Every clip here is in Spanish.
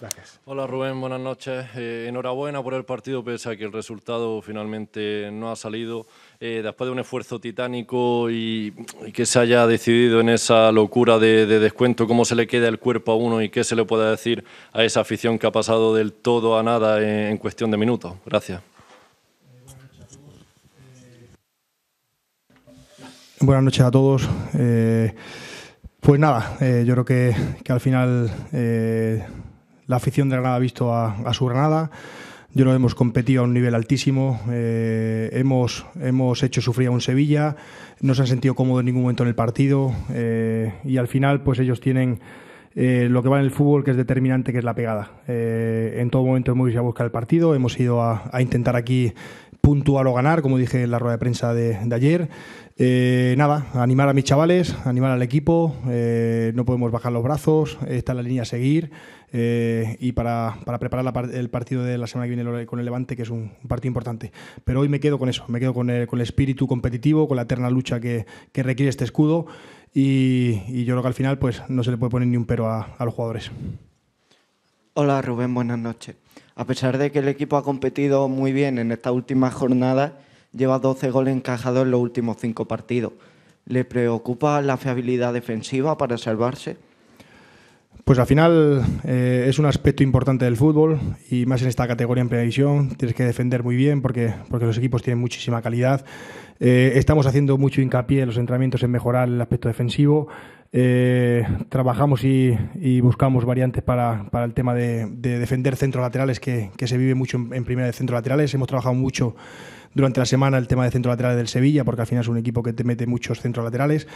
Gracias. Hola Rubén, buenas noches. Eh, enhorabuena por el partido, pese a que el resultado finalmente no ha salido. Eh, después de un esfuerzo titánico y, que se haya decidido en esa locura de, descuento, cómo se le queda el cuerpo a uno y qué se le puede decir a esa afición que ha pasado del todo a nada en, cuestión de minutos. Gracias. Buenas noches a todos. Eh, pues nada, yo creo que al final la afición de Granada ha visto a, su Granada. Yo no hemos competido a un nivel altísimo, eh, hemos, hecho sufrir a un Sevilla, no se han sentido cómodos en ningún momento en el partido eh, y al final pues ellos tienen eh, lo que va en el fútbol que es determinante, que es la pegada. en todo momento hemos ido a buscar el partido, hemos ido a, a intentar aquí puntual o ganar, como dije en la rueda de prensa de, ayer. Eh, nada, animar a mis chavales, animar al equipo, eh, no podemos bajar los brazos, está la línea a seguir eh, y para, preparar el partido de la semana que viene con el Levante, que es un, partido importante. Pero hoy me quedo con eso, me quedo con el, espíritu competitivo, con la eterna lucha que, requiere este escudo y, yo creo que al final pues, no se le puede poner ni un pero a los jugadores. Hola Rubén, buenas noches. A pesar de que el equipo ha competido muy bien en estas últimas jornadas, lleva 12 goles encajados en los últimos cinco partidos. ¿Le preocupa la fiabilidad defensiva para salvarse? Pues al final eh, es un aspecto importante del fútbol y más en esta categoría en previsión tienes que defender muy bien porque, porque los equipos tienen muchísima calidad. Eh, estamos haciendo mucho hincapié en los entrenamientos en mejorar el aspecto defensivo. Eh, trabajamos y, buscamos variantes para, el tema de, defender centros laterales que, se vive mucho en primera de centros laterales. Hemos trabajado mucho durante la semana el tema de centro laterales del Sevilla, porque al final es un equipo que te mete muchos centros laterales.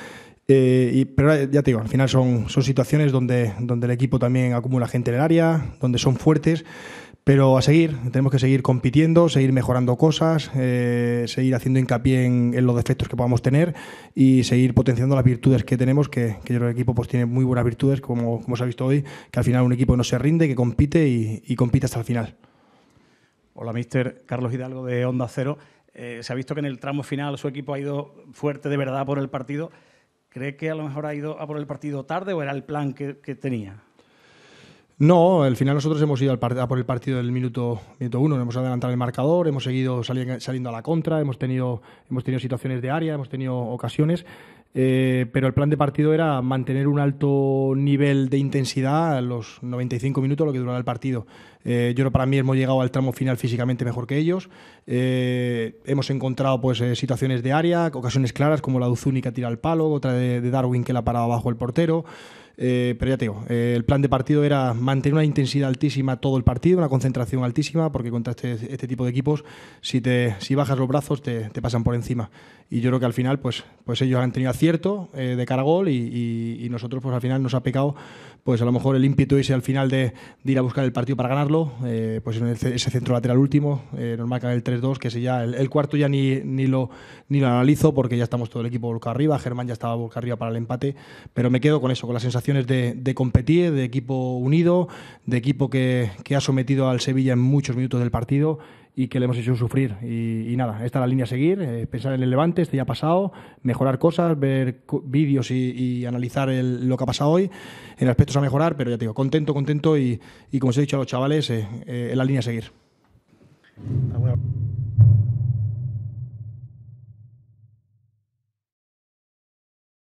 Eh, y, pero eh, ya te digo, al final son, son situaciones donde, donde el equipo también acumula gente en el área, donde son fuertes. Pero a seguir, tenemos que seguir compitiendo, seguir mejorando cosas, eh, seguir haciendo hincapié en, los defectos que podamos tener y seguir potenciando las virtudes que tenemos, que, yo creo que el equipo pues, tiene muy buenas virtudes, como, se ha visto hoy, que al final un equipo no se rinde, que compite y compite hasta el final. Hola, mister Carlos Hidalgo de Onda Cero. Eh, se ha visto que en el tramo final su equipo ha ido fuerte de verdad por el partido. ¿Cree que a lo mejor ha ido a por el partido tarde o era el plan que, tenía? No, al final nosotros hemos ido a por el partido del minuto, minuto uno, hemos adelantado el marcador, hemos seguido saliendo a la contra, hemos tenido, situaciones de área, hemos tenido ocasiones, eh, pero el plan de partido era mantener un alto nivel de intensidad a los 95 minutos, lo que durará el partido. Eh, yo para mí hemos llegado al tramo final físicamente mejor que ellos. Eh, hemos encontrado pues, eh, situaciones de área, ocasiones claras como la de Uzuni tira al palo, otra de, Darwin que la paraba abajo el portero. Eh, pero ya te digo, el plan de partido era mantener una intensidad altísima todo el partido, una concentración altísima, porque contra este, este, tipo de equipos, si, te, si bajas los brazos, te, te, pasan por encima. Y yo creo que al final, pues, pues ellos han tenido acierto de cara a gol y, nosotros, pues al final nos ha pecado, pues a lo mejor el ímpetu ese al final de, de ir a buscar el partido para ganar eh, pues en ese centro lateral último en eh, nos marca el 3-2, que si ya el, cuarto ya ni, ni, lo, ni lo analizo porque ya estamos todo el equipo boca arriba, Germán ya estaba boca arriba para el empate, pero me quedo con eso, con las sensaciones de, de competir, de equipo unido, de equipo que, que ha sometido al Sevilla en muchos minutos del partido y que le hemos hecho sufrir. Y, nada, esta es la línea a seguir, eh, pensar en el levante, este ya ha pasado, mejorar cosas, ver vídeos y, analizar lo que ha pasado hoy, en aspectos a mejorar, pero ya te digo, contento, contento y, como os he dicho a los chavales, eh, en eh, la línea a seguir.